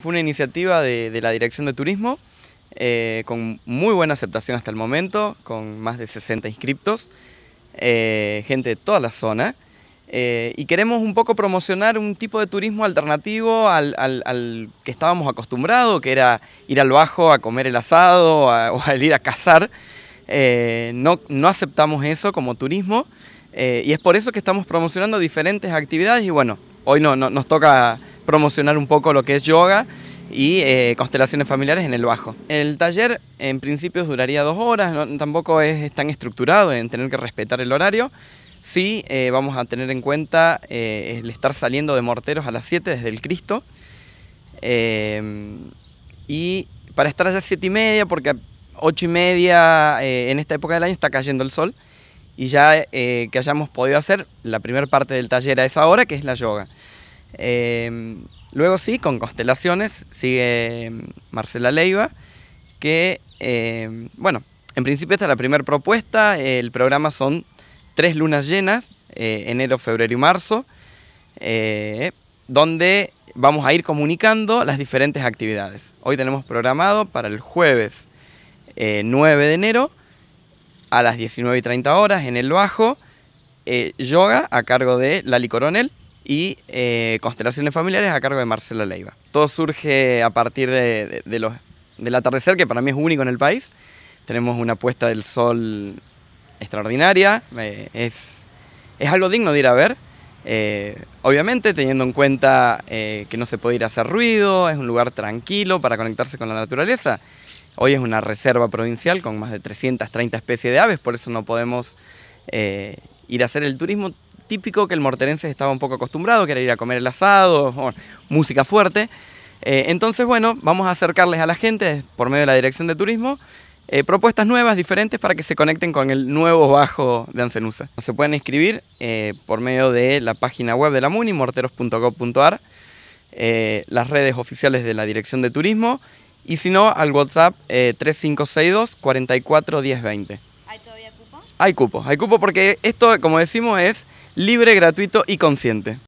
Fue una iniciativa de, la Dirección de Turismo eh, con muy buena aceptación hasta el momento, con más de 60 inscriptos, eh, gente de toda la zona. Eh, y queremos un poco promocionar un tipo de turismo alternativo al, que estábamos acostumbrados, que era ir al bajo a comer el asado o al ir a cazar. no, aceptamos eso como turismo y es por eso que estamos promocionando diferentes actividades y bueno, hoy nos toca promocionar un poco lo que es yoga y eh, constelaciones familiares en el bajo. El taller en principio duraría dos horas, tampoco es, tan estructurado en tener que respetar el horario. Sí, eh, vamos a tener en cuenta eh, el estar saliendo de Morteros a las 7 desde el Cristo. y para estar allá a 7 y media, porque a 8 y media en esta época del año está cayendo el sol. Y ya que hayamos podido hacer la primera parte del taller a esa hora, que es la yoga. Em, luego sí, con Constelaciones sigue em, Marcela Leiva, que, em, bueno, en principio esta es la primera propuesta, el programa son tres lunas llenas, eh, enero, febrero y marzo, eh, donde vamos a ir comunicando las diferentes actividades. Hoy tenemos programado para el jueves 9 eh, de enero a las 19 y 30 horas en el Bajo, yoga a cargo de Lali Coronel, y eh, Constelaciones Familiares a cargo de Marcela Leiva. Todo surge a partir de, los, del atardecer, que para mí es único en el país. Tenemos una puesta del sol extraordinaria, eh, es, es, algo digno de ir a ver. Eh, obviamente teniendo en cuenta que no se puede ir a hacer ruido, es un lugar tranquilo para conectarse con la naturaleza. Hoy es una reserva provincial con más de 330 especies de aves, por eso no podemos ir a hacer el turismo típico que el morterense estaba un poco acostumbrado, que era ir a comer el asado, o música fuerte. Eh, entonces, bueno, vamos a acercarles a la gente por medio de la dirección de turismo eh, propuestas nuevas, diferentes, para que se conecten con el nuevo bajo de Ancenusa. Se pueden inscribir eh, por medio de la página web de la MUNI, morteros.gov.ar, las redes oficiales de la dirección de turismo y si no, al WhatsApp 3562 44 hay cupo, hay cupo porque esto, como decimos, es libre, gratuito y consciente.